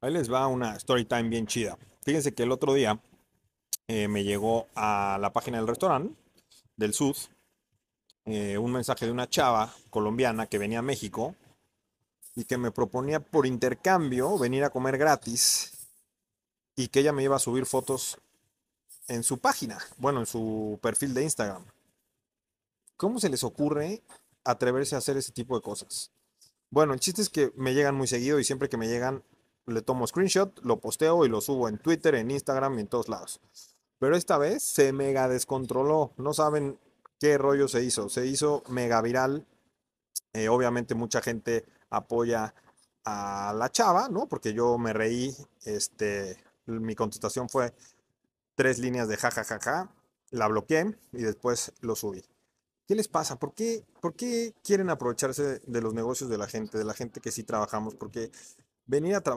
Ahí les va una story time bien chida. Fíjense que el otro día eh, me llegó a la página del restaurante del Sur eh, un mensaje de una chava colombiana que venía a México y que me proponía por intercambio venir a comer gratis y que ella me iba a subir fotos en su página, bueno, en su perfil de Instagram. ¿Cómo se les ocurre atreverse a hacer ese tipo de cosas? Bueno, el chiste es que me llegan muy seguido y siempre que me llegan le tomo screenshot, lo posteo y lo subo en Twitter, en Instagram y en todos lados. Pero esta vez se mega descontroló. No saben qué rollo se hizo. Se hizo mega viral. Eh, obviamente mucha gente apoya a la chava, ¿no? Porque yo me reí. Este, mi contestación fue tres líneas de jajajaja. La bloqueé y después lo subí. ¿Qué les pasa? ¿Por qué, ¿Por qué quieren aprovecharse de los negocios de la gente, de la gente que sí trabajamos? Porque venir a trabajar.